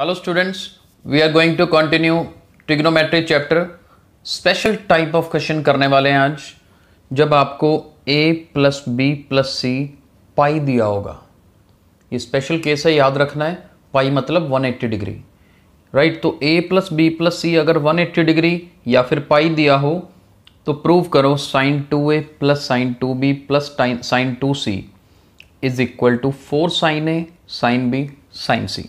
Hello students we are going to continue trigonometry chapter special type of question करने वाले हैं आज जब आपको A plus B plus C pi दिया होगा ये स्पेशल केस है याद रखना है पाई मतलब 180 डिग्री राइट तो A plus B plus C अगर 180 डिग्री या फिर पाई दिया हो तो प्रूव करो sine two A plus sine two B plus sine two C is equal to four sine A sine B sine C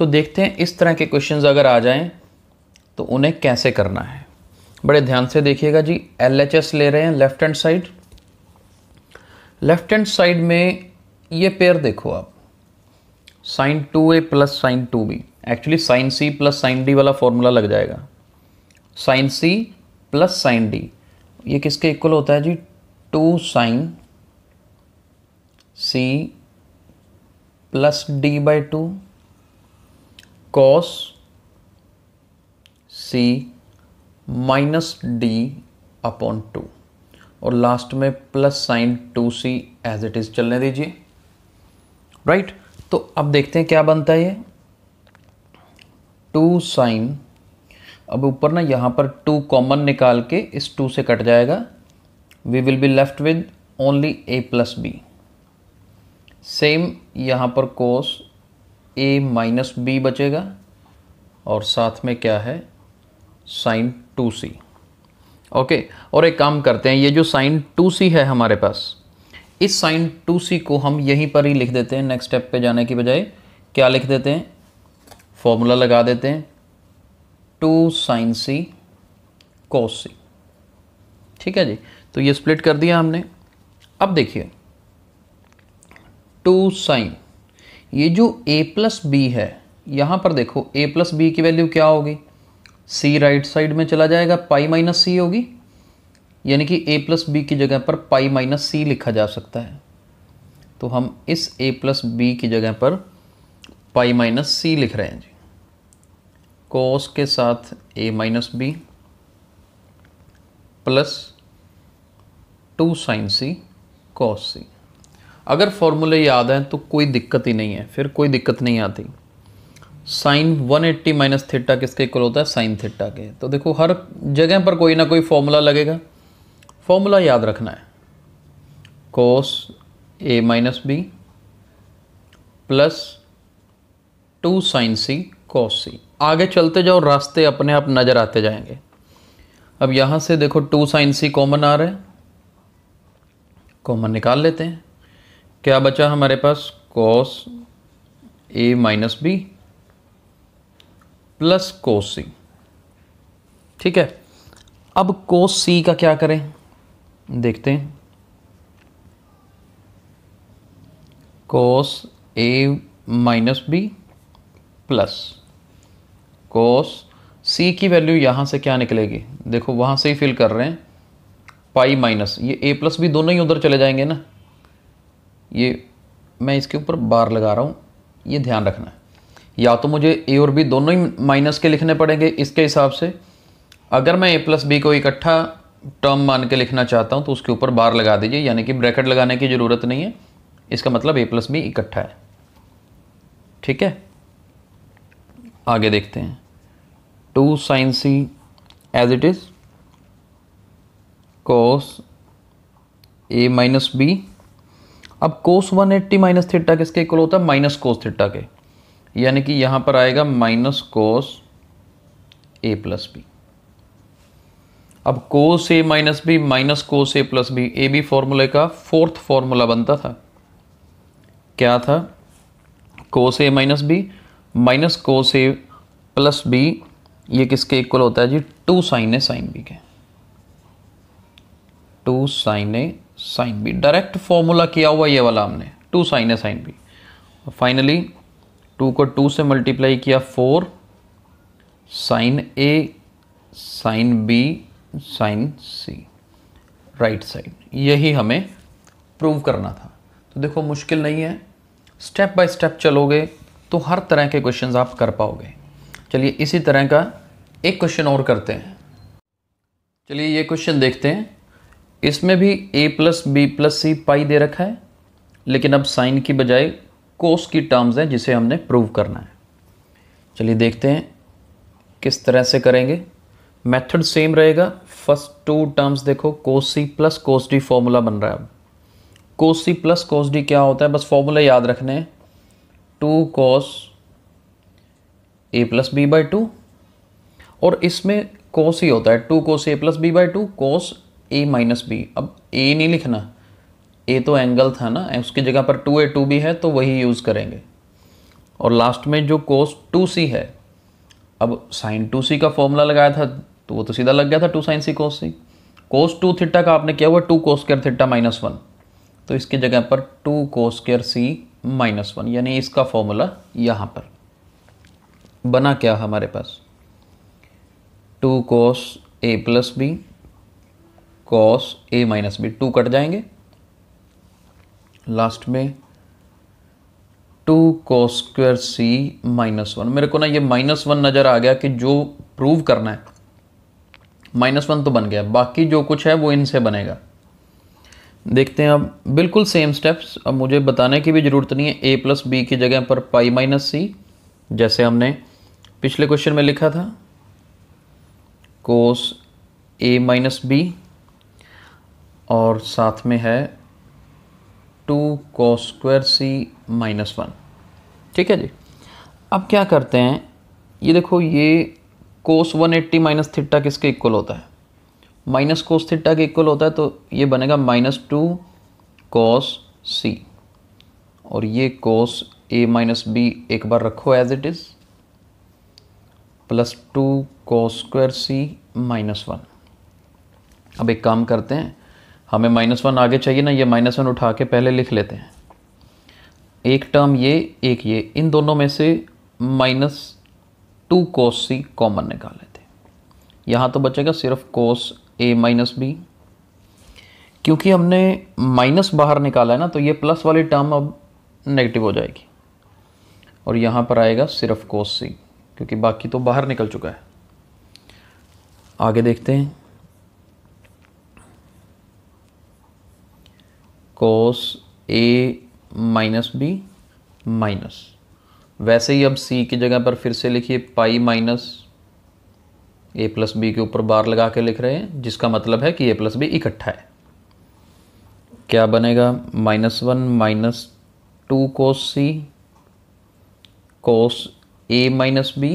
तो देखते हैं इस तरह के क्वेश्चन अगर आ जाएं तो उन्हें कैसे करना है बड़े ध्यान से देखिएगा जी एल ले रहे हैं left hand side left hand side में ये पेयर देखो आप sine two A plus sine two B actually sine C plus sine D वाला फॉर्मूला लग जाएगा sine C plus sine D ये किसके इक्वल होता है जी two sine C plus D by two cos C minus D upon two और last में plus sine two C as it is चलने दीजिए राइट तो अब देखते हैं क्या बनता है ये टू साइन अब ऊपर ना यहां पर टू कॉमन निकाल के इस टू से कट जाएगा we will be left with only A plus B same यहां पर कोस ए माइनस बी बचेगा और साथ में क्या है साइन टू सी ओके और एक काम करते हैं ये जो साइन टू सी है हमारे पास इस साइन टू सी को हम यहीं पर ही लिख देते हैं नेक्स्ट स्टेप पे जाने की बजाय क्या लिख देते हैं फॉर्मूला लगा देते हैं two sine C cos C ठीक है जी तो ये स्प्लिट कर दिया हमने अब देखिए टू साइन ये जो ए प्लस बी है यहाँ पर देखो ए प्लस बी की वैल्यू क्या होगी सी राइट साइड में चला जाएगा पाई माइनस सी होगी यानी कि ए प्लस बी की जगह पर पाई माइनस सी लिखा जा सकता है तो हम इस ए प्लस बी की जगह पर पाई माइनस सी लिख रहे हैं जी कोस के साथ A minus B plus two sine C cos C अगर फॉर्मूले याद हैं तो कोई दिक्कत ही नहीं है फिर कोई दिक्कत नहीं आती साइन 180 एट्टी माइनस थिट्टा किसके इक्वल होता है साइन थीटा के तो देखो हर जगह पर कोई ना कोई फॉर्मूला लगेगा फॉर्मूला याद रखना है cos A minus B plus two sine C cos C आगे चलते जाओ रास्ते अपने आप नज़र आते जाएंगे अब यहाँ से देखो टू साइन सी कॉमन आ रहा है कॉमन निकाल लेते हैं क्या बचा हमारे पास cos A minus B plus cos C ठीक है अब कोस सी का क्या करें देखते हैं cos A minus B plus cos C की वैल्यू यहां से क्या निकलेगी देखो वहां से ही फिल कर रहे हैं पाई माइनस ये ए प्लस बी दोनों ही उधर चले जाएंगे ना ये मैं इसके ऊपर बार लगा रहा हूँ ये ध्यान रखना है या तो मुझे ए और बी दोनों ही माइनस के लिखने पड़ेंगे इसके हिसाब से अगर मैं ए प्लस बी को इकट्ठा टर्म मान के लिखना चाहता हूँ तो उसके ऊपर बार लगा दीजिए यानी कि ब्रैकेट लगाने की ज़रूरत नहीं है इसका मतलब ए प्लस बी इकट्ठा है ठीक है आगे देखते हैं two sine C as it is cos A minus B अब कोस 180 एट्टी माइनस थीटा किसके इक्वल होता है माइनस कोस थीटा के यानी कि यहां पर आएगा minus cos A plus B अब cos A minus B minus cos A plus B A B फॉर्मूले का फोर्थ फॉर्मूला बनता था क्या था cos A minus B minus cos A plus B ये किसके इक्वल होता है जी two sine A sine B के two sine A sine B direct formula किया हुआ ये वाला हमने टू साइन है साइन बी फाइनली टू को टू से मल्टीप्लाई किया four sine A sine B sine C right side यही हमें प्रूव करना था तो देखो मुश्किल नहीं है स्टेप बाय स्टेप चलोगे तो हर तरह के क्वेश्चंस आप कर पाओगे चलिए इसी तरह का एक क्वेश्चन और करते हैं चलिए ये क्वेश्चन देखते हैं इसमें भी a plus B plus C pi दे रखा है लेकिन अब साइन की बजाय कोस की टर्म्स हैं जिसे हमने प्रूव करना है चलिए देखते हैं किस तरह से करेंगे मेथड सेम रहेगा फर्स्ट टू टर्म्स देखो cos C plus cos D formula बन रहा है अब कोस सी प्लस कोस डी क्या होता है बस फॉर्मूला याद रखने हैं two cos A plus B by two और इसमें कोस ही होता है two cos A plus B by two cos A minus B अब ए नहीं लिखना ए तो एंगल था ना उसकी जगह पर टू ए टू बी है तो वही यूज़ करेंगे और लास्ट में जो कोस टू सी है अब साइन टू सी का फॉर्मूला लगाया था तो वो तो सीधा लग गया था two sine C cos C cos two theta का आपने किया हुआ two cos square theta minus one तो इसकी जगह पर two cos square C minus one यानी इसका फॉर्मूला यहाँ पर बना क्या हमारे पास two cos A plus B cos A minus B two cut जाएंगे लास्ट में two cos square C minus one मेरे को ना ये माइनस वन नज़र आ गया कि जो प्रूव करना है माइनस वन तो बन गया बाकी जो कुछ है वो इनसे बनेगा देखते हैं अब बिल्कुल सेम स्टेप्स अब मुझे बताने की भी ज़रूरत नहीं है ए प्लस बी की जगह पर पाई माइनस सी जैसे हमने पिछले क्वेश्चन में लिखा था कोस ए माइनस बी और साथ में है two cos square C minus one ठीक है जी अब क्या करते हैं ये देखो ये cos one eighty minus theta किसके इक्वल होता है माइनस कोस थिट्टा के इक्वल होता है तो ये बनेगा माइनस टू कॉस सी और ये कोस ए माइनस बी एक बार रखो as it is plus two cos square C minus one अब एक काम करते हैं हमें माइनस वन आगे चाहिए ना ये माइनस वन उठा के पहले लिख लेते हैं एक टर्म ये एक ये इन दोनों में से minus two cos C common निकाल लेते हैं यहाँ तो बचेगा सिर्फ कोस ए माइनस बी क्योंकि हमने माइनस बाहर निकाला है ना तो ये प्लस वाली टर्म अब नेगेटिव हो जाएगी और यहाँ पर आएगा सिर्फ कोस सी क्योंकि बाकी तो बाहर निकल चुका है आगे देखते हैं cos A minus B minus वैसे ही अब सी की जगह पर फिर से लिखिए pi minus A plus B के ऊपर बार लगा के लिख रहे हैं जिसका मतलब है कि ए प्लस बी इकट्ठा है क्या बनेगा minus one minus two cos C cos A minus B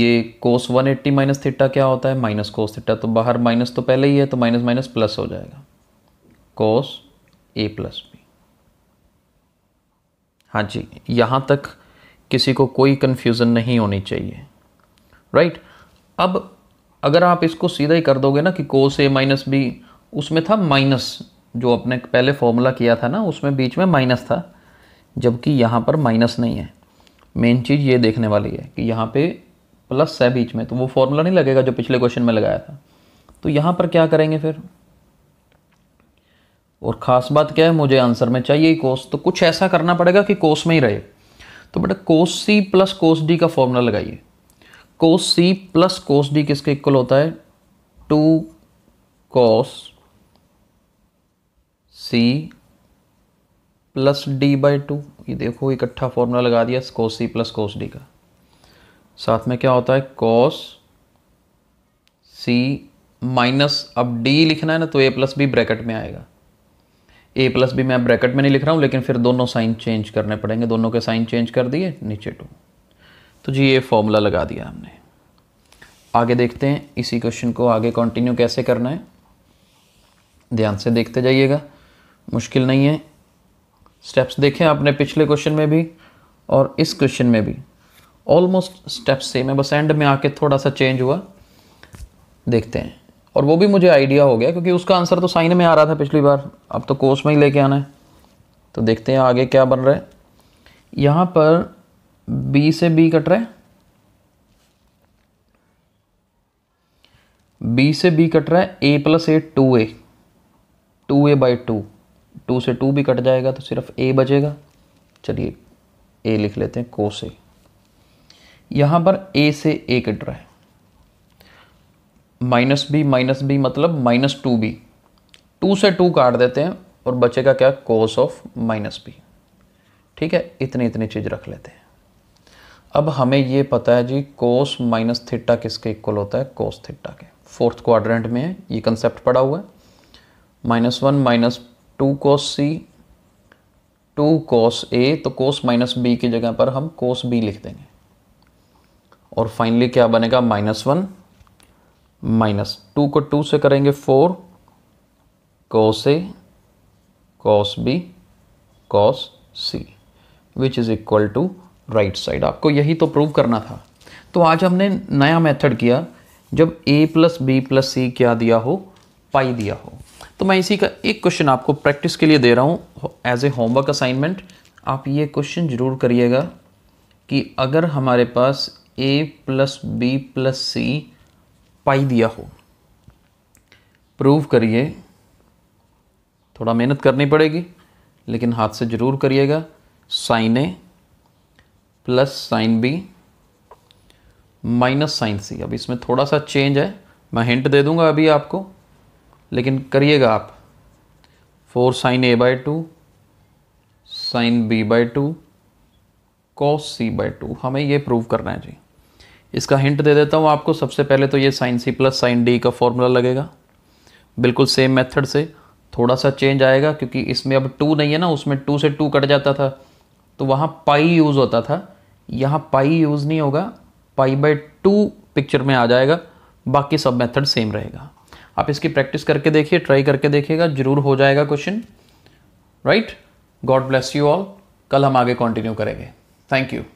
ये cos one eighty minus theta क्या होता है माइनस कोस थीटा तो बाहर माइनस तो पहले ही है तो माइनस माइनस प्लस हो जाएगा कॉस ए प्लस बी हाँ जी यहाँ तक किसी को कोई कन्फ्यूज़न नहीं होनी चाहिए राइट right? अब अगर आप इसको सीधा ही कर दोगे ना कि कोस ए माइनस बी उसमें था माइनस जो अपने पहले फॉर्मूला किया था ना उसमें बीच में माइनस था जबकि यहाँ पर माइनस नहीं है मेन चीज़ ये देखने वाली है कि यहाँ पे प्लस है बीच में तो वो फॉर्मूला नहीं लगेगा जो पिछले क्वेश्चन में लगाया था तो यहाँ पर क्या करेंगे फिर और ख़ास बात क्या है मुझे आंसर में चाहिए ही कोस तो कुछ ऐसा करना पड़ेगा कि कोस में ही रहे तो बेटा cos C plus cos D का फॉर्मूला लगाइए cos C plus cos D किसके इक्वल होता है two cos C plus D by two ये देखो इकट्ठा फॉर्मूला लगा दिया कोस सी प्लस कोस डी का साथ में क्या होता है कोस सी माइनस अब डी लिखना है ना तो ए प्लस बी ब्रैकेट में आएगा ए प्लस बी मैं ब्रैकेट में नहीं लिख रहा हूँ लेकिन फिर दोनों साइन चेंज करने पड़ेंगे दोनों के साइन चेंज कर दिए नीचे टू तो जी ये फॉर्मूला लगा दिया हमने आगे देखते हैं इसी क्वेश्चन को आगे कंटिन्यू कैसे करना है ध्यान से देखते जाइएगा मुश्किल नहीं है स्टेप्स देखें आपने पिछले क्वेश्चन में भी और इस क्वेश्चन में भी ऑलमोस्ट स्टेप्स सेम है बस एंड में आके थोड़ा सा चेंज हुआ देखते हैं और वो भी मुझे आइडिया हो गया क्योंकि उसका आंसर तो साइन में आ रहा था पिछली बार अब तो कोर्स में ही लेके आना है तो देखते हैं आगे क्या बन रहा है यहाँ पर बी से बी कट रहा है बी से बी कट रहा है A plus A two A two A by two two से टू भी कट जाएगा तो सिर्फ ए बचेगा चलिए ए लिख लेते हैं को से यहाँ पर ए से ए कट रहा है माइनस बी माइनस बी मतलब माइनस टू बी टू से टू काट देते हैं और बचेगा क्या कोस ऑफ माइनस बी ठीक है इतनी इतनी चीज़ रख लेते हैं अब हमें ये पता है जी कोस माइनस थिट्टा किसके इक्वल होता है कोस थिट्टा के फोर्थ क्वाड्रेंट में है ये कंसेप्ट पड़ा हुआ है minus one minus two cos C two cos A तो कोस माइनस बी की जगह पर हम कोस बी लिख देंगे और फाइनली क्या बनेगा माइनस वन माइनस टू को टू से करेंगे four cos A cos B cos C which is equal to right side आपको यही तो प्रूव करना था तो आज हमने नया मेथड किया जब A plus B plus C क्या दिया हो पाई दिया हो तो मैं इसी का एक क्वेश्चन आपको प्रैक्टिस के लिए दे रहा हूँ एज ए होमवर्क असाइनमेंट आप ये क्वेश्चन ज़रूर करिएगा कि अगर हमारे पास A plus B plus C pi दिया हो प्रूव करिए थोड़ा मेहनत करनी पड़ेगी लेकिन हाथ से ज़रूर करिएगा sine A plus sine B minus sine C अब इसमें थोड़ा सा चेंज है मैं हिंट दे दूंगा अभी आपको लेकिन करिएगा आप four sine A by two sine B by two cos C by two हमें ये प्रूव करना है जी इसका हिंट दे देता हूँ आपको सबसे पहले तो ये sine C plus sine D का फॉर्मूला लगेगा बिल्कुल सेम मेथड से थोड़ा सा चेंज आएगा क्योंकि इसमें अब टू नहीं है ना उसमें टू से टू कट जाता था तो वहाँ पाई यूज़ होता था यहाँ पाई यूज़ नहीं होगा पाई बाई टू पिक्चर में आ जाएगा बाकी सब मेथड सेम रहेगा आप इसकी प्रैक्टिस करके देखिए ट्राई करके देखिएगा जरूर हो जाएगा question right God bless you all कल हम आगे कंटिन्यू करेंगे थैंक यू